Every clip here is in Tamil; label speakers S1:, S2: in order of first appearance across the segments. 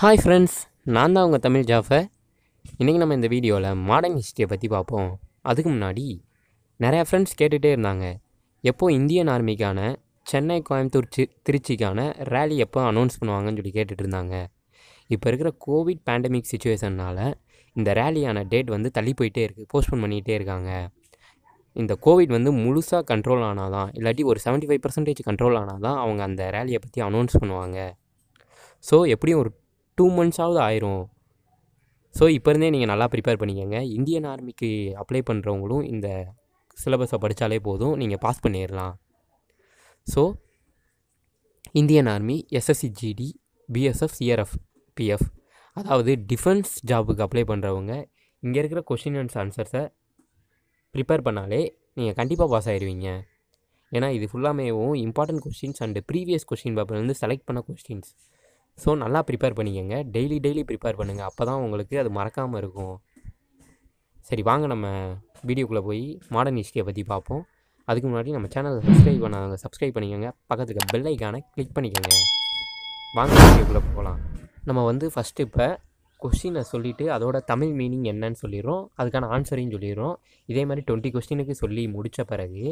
S1: ஹாய் ஃப்ரெண்ட்ஸ் நான் தான் உங்கள் தமிழ் ஜாஃபர் இன்றைக்கி நம்ம இந்த வீடியோவில் மாடர்ன் ஹிஸ்ட்ரியை பற்றி பார்ப்போம் அதுக்கு முன்னாடி நிறையா ஃப்ரெண்ட்ஸ் கேட்டுகிட்டே இருந்தாங்க எப்போது இந்தியன் ஆர்மிக்கான சென்னை கோயம்புத்தூர் சி திருச்சிக்கான ரேலி எப்போ அனௌன்ஸ் பண்ணுவாங்கன்னு சொல்லி கேட்டுகிட்டு இருந்தாங்க இப்போ இருக்கிற கோவிட் பேண்டமிக் சுச்சுவேஷன்னால் இந்த ரேலியான டேட் வந்து தள்ளி போயிட்டே இருக்குது போஸ்ட்போன் பண்ணிகிட்டே இருக்காங்க இந்த கோவிட் வந்து முழுசாக கண்ட்ரோல் ஆனால் தான் இல்லாட்டி ஒரு செவன்ட்டி ஃபைவ் பர்சன்டேஜ் கண்ட்ரோல் ஆனால் தான் அவங்க அந்த ரேலியை பற்றி அனௌன்ஸ் பண்ணுவாங்க ஸோ எப்படியும் ஒரு டூ மந்த்ஸாவது ஆயிரும் ஸோ இப்போ இருந்தே நீங்கள் நல்லா ப்ரிப்பேர் பண்ணிக்கோங்க இந்தியன் ஆர்மிக்கு அப்ளை பண்ணுறவங்களும் இந்த சிலபஸை படித்தாலே போதும் நீங்கள் பாஸ் பண்ணிடலாம் so Indian army SSC GD BSF CRF BF அதாவது டிஃபென்ஸ் ஜாபுக்கு அப்ளை பண்ணுறவங்க இங்கே இருக்கிற கொஷின் அண்ட் ஆன்சர்ஸை ப்ரிப்பேர் பண்ணாலே நீங்கள் கண்டிப்பாக பாஸ் ஆகிடுவீங்க ஏன்னா இது ஃபுல்லாமேவும் important questions and previous question பேப்பர்லேருந்து செலக்ட் பண்ண கொஸ்டின்ஸ் ஸோ நல்லா ப்ரிப்பேர் பண்ணிக்கோங்க டெய்லி டெய்லி ப்ரிப்பேர் பண்ணுங்கள் அப்போ தான் உங்களுக்கு அது மறக்காமல் இருக்கும் சரி வாங்க நம்ம வீடியோக்குள்ளே போய் மாடர்ன் ஹிஸ்ட்ரியை பற்றி பார்ப்போம் அதுக்கு முன்னாடி நம்ம சேனலை சப்ஸ்கிரைப் பண்ணாங்க சப்ஸ்கிரைப் பண்ணிக்கோங்க பக்கத்துக்கு பெல் ஐக்கானை கிளிக் பண்ணிக்கோங்க வாங்க வீடியோக்குள்ளே போகலாம் நம்ம வந்து ஃபஸ்ட்டு இப்போ கொஸ்டினை சொல்லிவிட்டு அதோட தமிழ் மீனிங் என்னன்னு சொல்லிடுறோம் அதுக்கான ஆன்சரையும் சொல்லிடுறோம் இதே மாதிரி டுவெண்ட்டி கொஸ்டினுக்கு சொல்லி முடித்த பிறகு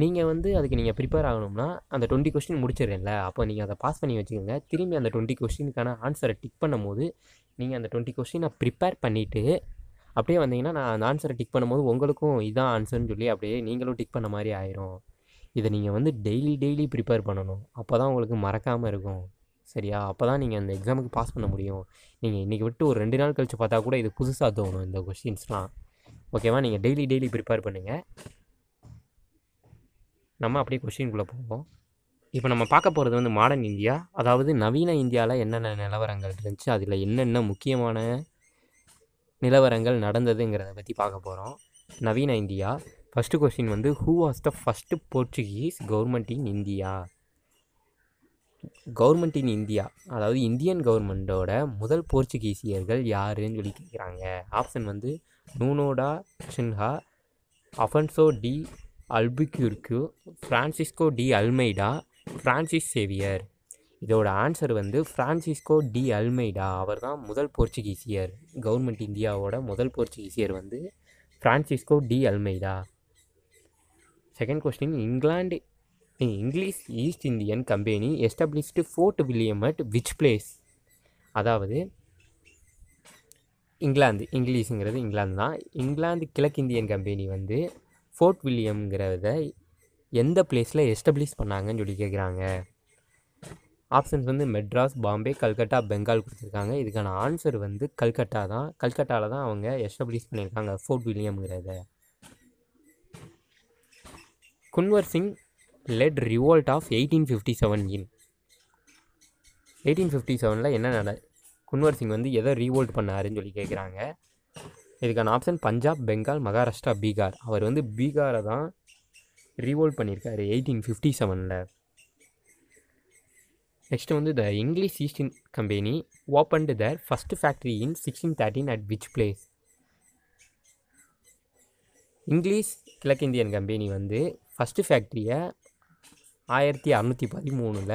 S1: நீங்கள் வந்து அதுக்கு நீங்கள் ப்ரிப்பேர் ஆகணும்னா அந்த டுவெண்ட்டி கொஸ்டின் முடிச்சிடுறேன்ல அப்போ நீங்கள் அதை பாஸ் பண்ணி வச்சுக்கோங்க திரும்பி அந்த டுவெண்ட்டி கொஸ்டினுக்கான ஆன்சரை டிக் பண்ணும்போது நீங்கள் அந்த டுவெண்ட்டி கொஸ்டினை ப்ரிப்பேர் பண்ணிவிட்டு அப்படியே வந்தீங்கன்னா நான் அந்த ஆன்சரை டிக் பண்ணும்போது உங்களுக்கும் இதான் ஆன்சர்னு சொல்லி அப்படியே நீங்களும் டிக் பண்ண மாதிரி ஆயிரும் இதை நீங்கள் வந்து டெய்லி டெய்லி ப்ரிப்பேர் பண்ணணும் அப்போ தான் உங்களுக்கு மறக்காமல் இருக்கும் சரியா அப்போ தான் நீங்கள் அந்த எக்ஸாமுக்கு பாஸ் பண்ண முடியும் நீங்கள் இன்றைக்கி விட்டு ஒரு ரெண்டு நாள் கழித்து பார்த்தா கூட இது புதுசாக தோணும் இந்த கொஷின்ஸ்லாம் ஓகேவா நீங்கள் டெய்லி டெய்லி ப்ரிப்பேர் பண்ணுங்கள் நம்ம அப்படியே கொஷின்குள்ளே போவோம் இப்போ நம்ம பார்க்க போகிறது வந்து மாடர்ன் இந்தியா அதாவது நவீன இந்தியாவில் என்னென்ன நிலவரங்கள் இருந்துச்சு அதில் என்னென்ன முக்கியமான நிலவரங்கள் நடந்ததுங்கிறத பற்றி பார்க்க போகிறோம் நவீன இந்தியா ஃபஸ்ட்டு கொஸ்டின் வந்து who was the first Portuguese government in India government in India அதாவது இந்தியன் கவர்மெண்ட்டோட முதல் போர்ச்சுகீசியர்கள் யாருன்னு சொல்லி கேட்குறாங்க ஆப்ஷன் வந்து Nuno da Cunha Afonso de Albuquerque Francisco de Almeida Francis Xavier இதோட ஆன்சர் வந்து ஃப்ரான்சிஸ்கோ டி அல்மைடா அவர் தான் முதல் போர்ச்சுகீசியர் கவர்மெண்ட் இந்தியாவோட முதல் போர்ச்சுகீசியர் வந்து Francisco de Almeida second question England English East Indian company established Fort William at which place அதாவது இங்கிலாந்து இங்கிலீஷுங்கிறது இங்கிலாந்து தான் இங்கிலாந்து கிழக்கிந்தியன் கம்பெனி வந்து ஃபோர்ட் வில்லியம்ங்கிறத எந்த பிளேஸில் எஸ்டப்ளிஷ் பண்ணாங்கன்னு சொல்லி கேட்குறாங்க ஆப்ஷன்ஸ் வந்து மெட்ராஸ் பாம்பே கல்கட்டா பெங்கால் கொடுத்துருக்காங்க இதுக்கான ஆன்சர் வந்து கல்கட்டா தான் கல்கட்டாவில் தான் அவங்க எஸ்டப்ளிஷ் பண்ணியிருக்காங்க ஃபோர்ட் வில்லியம்ங்கிறத Kunwar Singh led revolt of eighteen fifty seven in eighteen fifty செவனில் என்ன நட குன்வர் சிங் வந்து எதை ரீவோல்ட் பண்ணாருன்னு சொல்லி கேட்குறாங்க இதுக்கான ஆப்ஷன் பஞ்சாப் பெங்கால் மகாராஷ்டிரா பீகார் அவர் வந்து பீகாரை தான் ரீவோல்ட் பண்ணியிருக்காரு எயிட்டீன் ஃபிஃப்டி செவனில் நெக்ஸ்ட் வந்து the English East company opened their first factory in sixteen thirteen at which place English கிழக்கிந்தியன் கம்பெனி வந்து ஃபஸ்ட்டு ஃபேக்ட்ரியை ஆயிரத்தி அறநூற்றி பதிமூணில்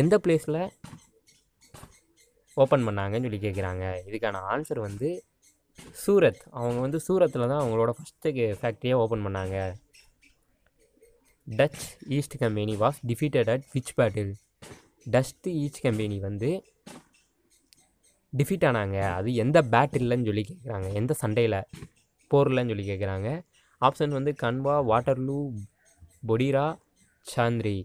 S1: எந்த பிளேஸில் ஓப்பன் பண்ணாங்கன்னு சொல்லி கேட்குறாங்க இதுக்கான ஆன்சர் வந்து சூரத் அவங்க வந்து சூரத்தில் தான் அவங்களோட ஃபஸ்ட்டு ஃபேக்ட்ரியை ஓப்பன் பண்ணாங்க Dutch East company was defeated at which battle Dutch East company வந்து டிஃபீட் ஆனாங்க அது எந்த பேட்டில்லன்னு சொல்லி கேட்குறாங்க எந்த சண்டையில் போர்லன்னு சொல்லி கேட்குறாங்க ஆப்ஷன் வந்து கன்வா வாட்டர்லூ பொடிரா சாந்திரி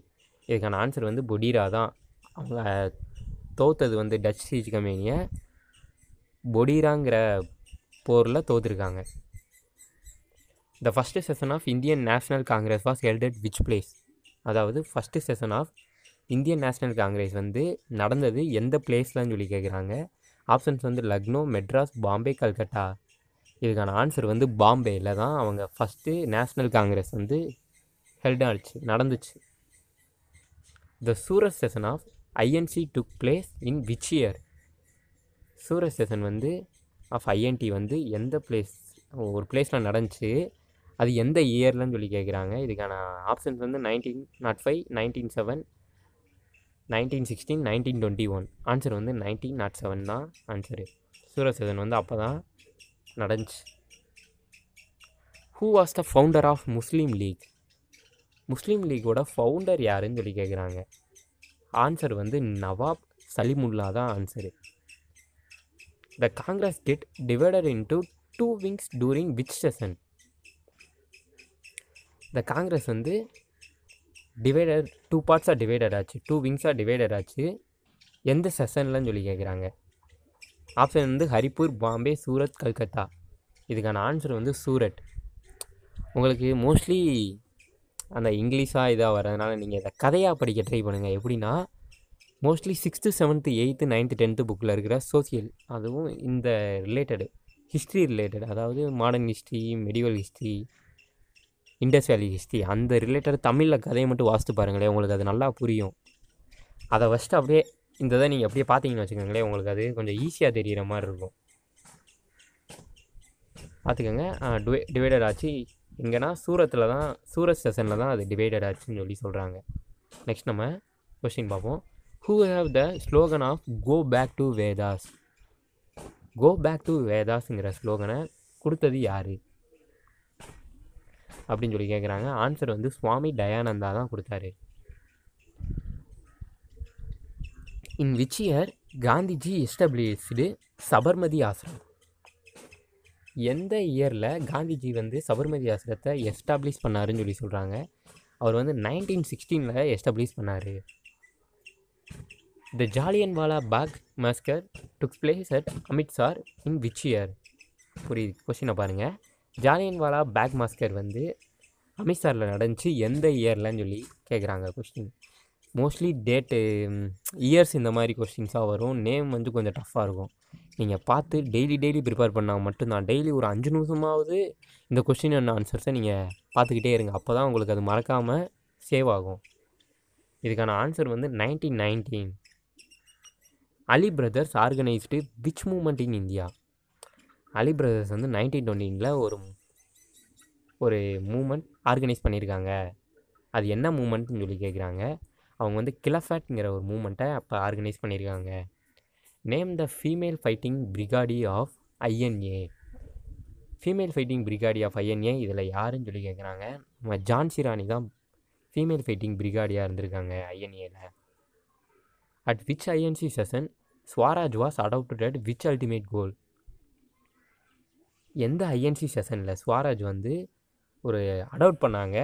S1: இதுக்கான ஆன்சர் வந்து பொடிரா தான் அவங்க தோத்தது வந்து டச் ஈஸ்ட் கம்பெனியை பொடிராங்கிற போரில் தோத்துருக்காங்க the first session of Indian National Congress was held which place அதாவது first session of Indian National Congress வந்து நடந்தது எந்த பிளேஸ்லன்னு சொல்லி கேட்குறாங்க ஆப்ஷன்ஸ் வந்து லக்னோ மெட்ராஸ் பாம்பே கல்கட்டா இதுக்கான ஆன்சர் வந்து பாம்பேயில் தான் அவங்க ஃபஸ்ட்டு நேஷ்னல் காங்கிரஸ் வந்து ஹெல்ட் நடந்துச்சு the Surat session of INC took place in which year Surat session வந்து ஆஃப் ஐஎன்டி வந்து எந்த பிளேஸ் ஒரு பிளேஸில் நடந்துச்சு அது எந்த இயர்லன்னு சொல்லி கேட்குறாங்க இதுக்கான ஆப்ஷன்ஸ் வந்து nineteen nought five nineteen seven nineteen sixteen nineteen twenty one answer வந்து நைன்டீன் நாட் செவன் தான் ஆன்சரு சூரசேதன் வந்து அப்போ தான் நடந்துச்சு who was the founder of Muslim League Muslim லீக்கோட ஃபவுண்டர் யாருன்னு சொல்லி கேட்குறாங்க ஆன்சர் வந்து நவாப் சலிமுல்லா தான் answer The Congress get divided into two wings during which session the Congress வந்து டிவைடர் டூ பார்ட்ஸாக டிவைடட் ஆச்சு டூ விங்ஸாக டிவைடட் ஆச்சு எந்த செஷன்லன்னு சொல்லி கேட்குறாங்க ஆப்ஷன் வந்து ஹரிப்பூர் பாம்பே சூரத் கல்கத்தா இதுக்கான ஆன்சர் வந்து சூரத் உங்களுக்கு மோஸ்ட்லி அந்த இங்கிலீஷாக இதாக வரதுனால நீங்கள் இதை கதையாக படிக்க ட்ரை பண்ணுங்கள் எப்படின்னா mostly sixth seventh eighth ninth tenth புக்கில் இருக்கிற சோசியல் அதுவும் இந்த ரிலேட்டடு ஹிஸ்ட்ரி ரிலேட்டட் அதாவது modern history medieval history Indus valley history அந்த ரிலேட்டட் தமிழில் கதையை மட்டும் வாசித்து பாருங்களேன் உங்களுக்கு அது நல்லா புரியும் அதை ஃபஸ்ட்டு அப்படியே இந்த தான் நீங்கள் அப்படியே பார்த்தீங்கன்னு வச்சுக்கோங்களேன் உங்களுக்கு அது கொஞ்சம் ஈஸியாக தெரிகிற மாதிரி இருக்கும் பார்த்துக்கோங்க டிவை டிவைடட் ஆச்சு எங்கன்னா சூரத்தில் தான் சூரத் ஸ்டேஷனில் தான் அது டிவைடட் ஆச்சுன்னு சொல்லி சொல்கிறாங்க நெக்ஸ்ட் நம்ம கொஸ்டின் பார்ப்போம் who have the slogan of go back to Vedas go back to வேதாஸ்ங்கிற ஸ்லோகனை கொடுத்தது யார் அப்படின்னு சொல்லி கேட்குறாங்க ஆன்சர் வந்து சுவாமி தயானந்தா தான் கொடுத்தாரு in which year Gandhiji established Sabarmati Ashram எந்த இயரில் காந்திஜி வந்து சபர்மதி ஆசிரத்தை எஸ்டாப்ளிஷ் பண்ணாருன்னு சொல்லி சொல்கிறாங்க அவர் வந்து நைன்டீன் சிக்ஸ்டீனில் எஸ்டாப்ளிஷ் பண்ணார் The Jallianwala Bagh Massacre took place at Amritsar in which year புரியுது கொஷினை பாருங்கள் ஜாலியன்வாலா பேக் மாஸ்கர் வந்து அமித்சாரில் நடந்துச்சு எந்த இயர்லன்னு சொல்லி கேட்குறாங்க கொஸ்டின் மோஸ்ட்லி டேட்டு இயர்ஸ் இந்த மாதிரி கொஸ்டின்ஸாக வரும் நேம் வந்து கொஞ்சம் டஃப்பாக இருக்கும் நீங்கள் பார்த்து டெய்லி டெய்லி ப்ரிப்பேர் பண்ணால் மட்டும்தான் டெய்லி ஒரு அஞ்சு நிமிஷமாவது இந்த கொஸ்டின் என்ன ஆன்சர்ஸை நீங்கள் பார்த்துக்கிட்டே இருங்க அப்போ தான் உங்களுக்கு அது மறக்காமல் சேவ் ஆகும் இதுக்கான ஆன்சர் வந்து nineteen nineteen Ali brothers organised which movement in India Ali brothers வந்து நைன்டீன் டுவெண்ட்டினில் ஒரு ஒரு மூமெண்ட் ஆர்கனைஸ் பண்ணியிருக்காங்க அது என்ன மூமெண்ட்னு சொல்லி கேட்குறாங்க அவங்க வந்து கிளஃபேட்ங்கிற ஒரு மூமெண்ட்டை அப்போ ஆர்கனைஸ் பண்ணியிருக்காங்க name the female fighting brigade of INA female fighting brigade of INA இதில் யாருன்னு சொல்லி கேட்குறாங்க நம்ம ஜான்சி ராணி தான் ஃபீமேல் ஃபைட்டிங் பிரிகாடியாக இருந்திருக்காங்க ஐஎன்ஏல at which INC session Swaraj was adopted at which ultimate goal எந்த ஐஎன்சி செஷனில் ஸ்வராஜ் வந்து ஒரு அடாப்ட் பண்ணாங்க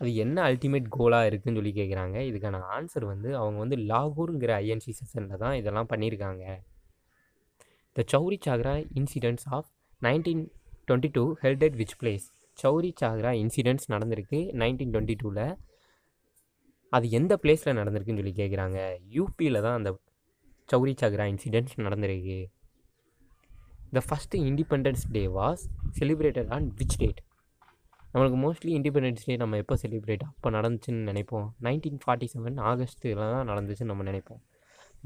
S1: அது என்ன அல்டிமேட் கோலாக இருக்குதுன்னு சொல்லி கேட்குறாங்க இதுக்கான ஆன்சர் வந்து அவங்க வந்து லாகூருங்கிற ஐஎன்சி செஷனில் தான் இதெல்லாம் பண்ணியிருக்காங்க the Chauri Chaura incidents of nineteen twenty two held which place Chauri Chaura incidents நடந்திருக்கு நைன்டீன் டுவெண்ட்டி டூவில் அது எந்த பிளேஸில் நடந்திருக்குன்னு சொல்லி கேட்குறாங்க யூபியில் தான் அந்த சௌரி சாக்ரா இன்சிடென்ட்ஸ் நடந்திருக்கு the first independence day was celebrated on which date நம்மளுக்கு மோஸ்ட்லி இண்டிபெண்டன்ஸ் டே நம்ம எப்போ செலிப்ரேட் அப்போ நடந்துச்சுன்னு நினைப்போம் நைன்டீன் ஃபார்ட்டி செவன் ஆகஸ்ட்டில் தான் நடந்துச்சுன்னு நம்ம நினைப்போம்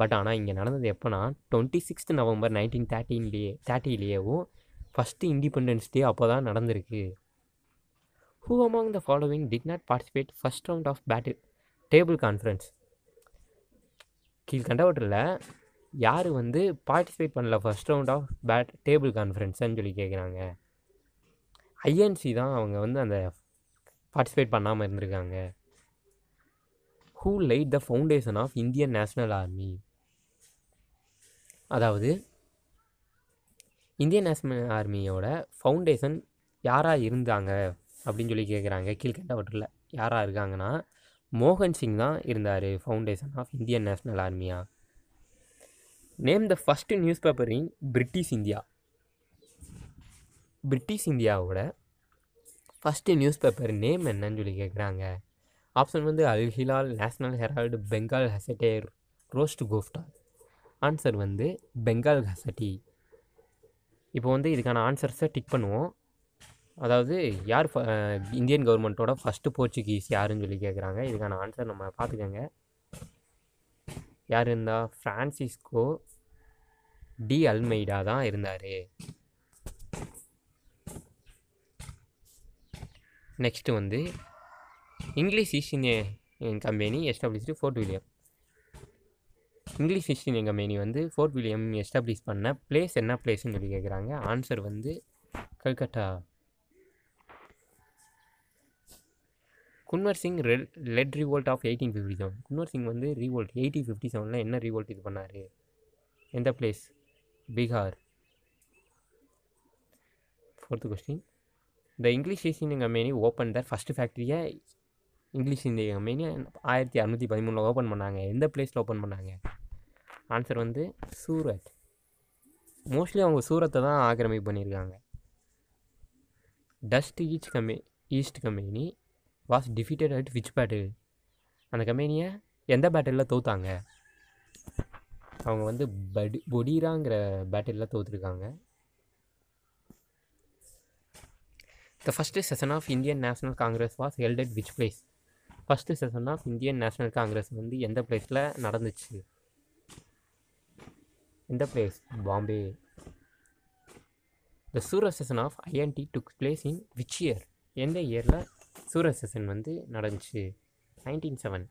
S1: பட் ஆனால் இங்கே நடந்தது எப்போனா டுவெண்ட்டி சிக்ஸ்த் நவம்பர் நைன்டீன் தேர்ட்டின்லேயே தேர்ட்டிலேயேவும் ஃபஸ்ட்டு இண்டிபெண்டன்ஸ் டே அப்போ தான் நடந்திருக்கு who among the following did not participate first round of battle table conference கீழ்கண்டவற்றில் யார் வந்து பார்ட்டிசிபேட் பண்ணல first round of bat table கான்ஃபரன்ஸ்ன்னு சொல்லி கேட்குறாங்க ஐஎன்சி தான் அவங்க வந்து அந்த பார்ட்டிசிபேட் பண்ணாமல் இருந்திருக்காங்க who laid the foundation of Indian National Army அதாவது இந்தியன் நேஷ்னல் ஆர்மியோட ஃபவுண்டேஷன் யாராக இருந்தாங்க அப்படின்னு சொல்லி கேட்குறாங்க கீழ்கண்டவற்றில் யாராக இருக்காங்கன்னா மோகன் சிங் தான் இருந்தார் ஃபவுண்டேஷன் ஆஃப் இந்தியன் நேஷ்னல் ஆர்மியா name the first newspaper in British India British இந்தியாவோட ஃபஸ்ட்டு நியூஸ் பேப்பர் நேம் என்னன்னு சொல்லி கேட்குறாங்க ஆப்ஷன் வந்து அல்ஹிலால் நேஷ்னல் ஹெரால்டு பெங்கால் ஹசட்டேர் ரோஸ்ட் கோஃப்டார் ஆன்சர் வந்து பெங்கால் ஹசட்டி இப்போ வந்து இதுக்கான ஆன்சர்ஸை டிக் பண்ணுவோம் அதாவது யார் இந்தியன் கவர்மெண்ட்டோட ஃபஸ்ட்டு போர்ச்சுகீஸ் யாருன்னு சொல்லி கேட்குறாங்க இதுக்கான ஆன்சர் நம்ம பார்த்துக்கோங்க யார் இருந்தால் ஃப்ரான்சிஸ்கோ டி அல்மைடா தான் இருந்தார் நெக்ஸ்ட்டு வந்து English East Indian company established Fort William English East Indian Company வந்து ஃபோர்ட் வில்லியம் எஸ்டாப்ளிஷ் பண்ண பிளேஸ் என்ன பிளேஸ்ன்னு சொல்லி கேட்குறாங்க ஆன்சர் வந்து கல்கட்டா குன்வர் சிங் ரெட் led revolt of eighteen fifty seven Kunwar Singh வந்து ரிவோல்ட் எயிட்டீன் ஃபிஃப்டி செவனில் என்ன ரிவோல்ட் இது பண்ணார் எந்த place Bihar fourth question the English East Indian Company open their first ஃபேக்ட்ரியை இங்கிலீஷ் இந்திய கம்பெனி ஆயிரத்தி அறநூற்றி பதிமூணில் ஓப்பன் பண்ணாங்க எந்த பிளேஸில் ஓப்பன் பண்ணாங்க ஆன்சர் வந்து சூரத் மோஸ்ட்லி அவங்க சூரத்தை தான் ஆக்கிரமிப்பு பண்ணியிருக்காங்க Dutch east company east company was defeated at which battle அந்த கம்பெனியை எந்த பேட்டிலில் தோத்தாங்க அவங்க வந்து படி பொடீராங்கிற பேட்டிலில் தோற்றுருக்காங்க the first session of Indian National Congress was held at which place first session of Indian National Congress வந்து எந்த பிளேஸில் நடந்துச்சு எந்த place Bombay the Surat session of INC took place in which year எந்த இயரில் சூரஜ் செஷன் வந்து நடந்துச்சு nineteen seven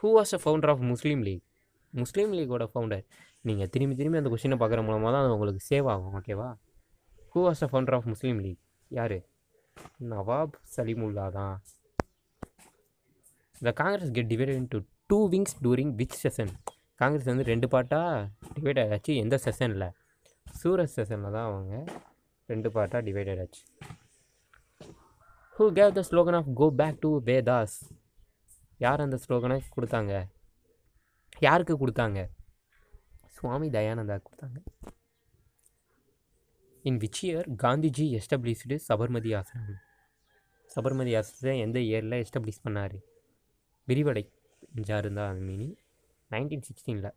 S1: who was a founder of Muslim League Muslim லீக்கோட ஃபவுண்டர் நீங்கள் திரும்பி திரும்பி அந்த கொஷினை பார்க்குற மூலமாக தான் அது உங்களுக்கு சேவ் ஆகும் ஓகேவா who was a founder of முஸ்லீம் லீக் யார் நவாப் சலீமுல்லா தான் the Congress get divide in to two wings during which session Congress வந்து ரெண்டு பாட்டாக டிவைட் ஆகிடாச்சு எந்த செஷனில் சூரஸ் செஷனில் தான் அவங்க ரெண்டு பாட்டாக டிவைட் ஆகிடாச்சு who gave the slogan of go back to Vedas யார் அந்த ஸ்லோகனை கொடுத்தாங்க யாருக்கு கொடுத்தாங்க சுவாமி தயானந்தா கொடுத்தாங்க in which year Gandhiji established Sabarmati ஆசிரமம் சபர்மதி ஆசிரமத்தை எந்த இயரில் எஸ்டப்ளிஷ் பண்ணார் விரிவடை ஜாருந்தா அது மீனிங் நைன்டீன் சிக்ஸ்டீனில்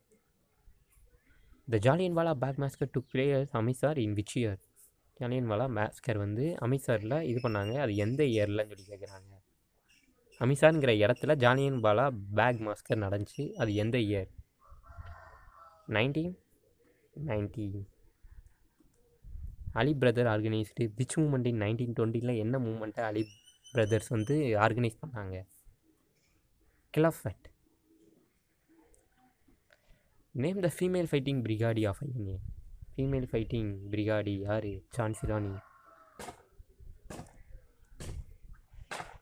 S1: த வாலா Bagh massacre took place Amritsar in which year Jallianwala massacre வந்து அமித்ஷாரில் இது பண்ணாங்க அது எந்த இயர்லன்னு சொல்லி கேட்குறாங்க அமித்ஷாருங்கிற இடத்துல பாலா பேக் மாஸ்கர் நடந்துச்சு அது எந்த year nineteen ninety Ali brother organised which movement in nineteen டுவெண்ட்டியில் என்ன மூமெண்ட்டை அலி பிரதர்ஸ் வந்து ஆர்கனைஸ் பண்ணாங்க Khilafat name the female fighting brigade of INA female fighting brigade யார் சான்சிலானி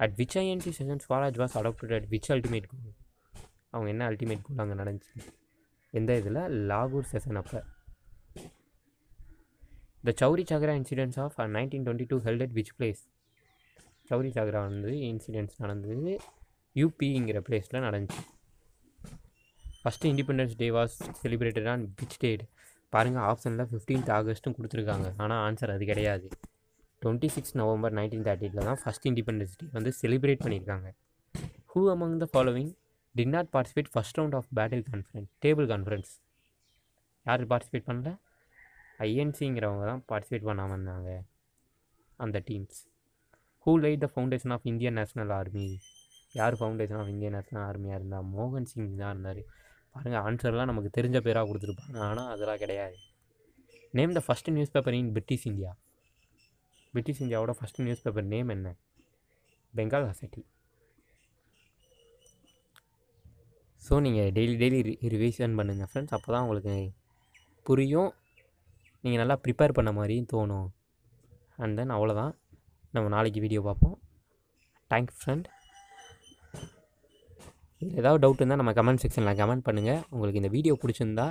S1: at which INC session Swaraj was adopted at which ultimate goal அவங்க என்ன அல்டிமேட் கோல் அங்கே நடந்துச்சு எந்த இதில் லாகூர் செஷன் அப்போ the Chauri Chaura incidents of nineteen twenty two held at which place Chauri Chaura வந்து இன்சிடென்ட்ஸ் நடந்தது யூபிங்கிற பிளேஸில் நடந்துச்சு first independence day was celebrated on which date பாருங்கள் ஆப்ஷனில் ஃபிஃப்டீன்த் ஆகஸ்ட்டும் கொடுத்துருக்காங்க ஆனால் ஆன்சர் அது கிடையாது டுவெண்ட்டி சிக்ஸ் நவம்பர் நைன்டீன் தேர்ட்டியில் தான் ஃபஸ்ட் இண்டிபெண்டன்ஸ் டே வந்து செலிப்ரேட் பண்ணியிருக்காங்க who among the following did not participate first round of battle conference table conference யார் பார்ட்டிசிபேட் பண்ணல ஐஎன்சிங்கிறவங்க தான் பார்ட்டிசிபேட் பண்ணாமல் இருந்தாங்க அந்த teams who laid the foundation of Indian National Army யார் ஃபவுண்டேஷன் ஆஃப் இந்தியன் நேஷ்னல் ஆர்மியாக இருந்தால் மோகன் சிங் தான் இருந்தார் பாருங்கள் ஆன்சர்லாம் நமக்கு தெரிஞ்ச பேராக கொடுத்துருப்பாங்க ஆனால் அதெல்லாம் கிடையாது name the first newspaper in British India British இந்தியாவோட ஃபஸ்ட்டு நியூஸ் பேப்பர் நேம் என்ன பெங்கால் அசட்டி ஸோ நீங்கள் டெய்லி டெய்லி ரிவிஷன் பண்ணுங்கள் ஃப்ரெண்ட்ஸ் அப்போ தான் உங்களுக்கு புரியும் நீங்கள் நல்லா ப்ரிப்பேர் பண்ண மாதிரியும் தோணும் அண்ட் தென் அவ்வளோதான் நம்ம நாளைக்கு வீடியோ பார்ப்போம் தேங்க்ஸ் ஃப்ரெண்ட் இதில் ஏதாவது டவுட் இருந்தால் நம்ம கமெண்ட் செக்ஷனில் கமெண்ட் பண்ணுங்கள் உங்களுக்கு இந்த வீடியோ பிடிச்சிருந்தா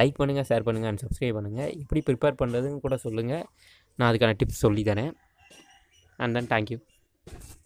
S1: லைக் பண்ணுங்கள் ஷேர் பண்ணுங்கள் அண்ட் சப்ஸ்கிரைப் பண்ணுங்கள் எப்படி ப்ரிப்பேர் பண்ணுறதுன்னு கூட சொல்லுங்கள் நான் அதுக்கான டிப்ஸ் சொல்லி தரேன் அண்ட் தென் தேங்க்யூ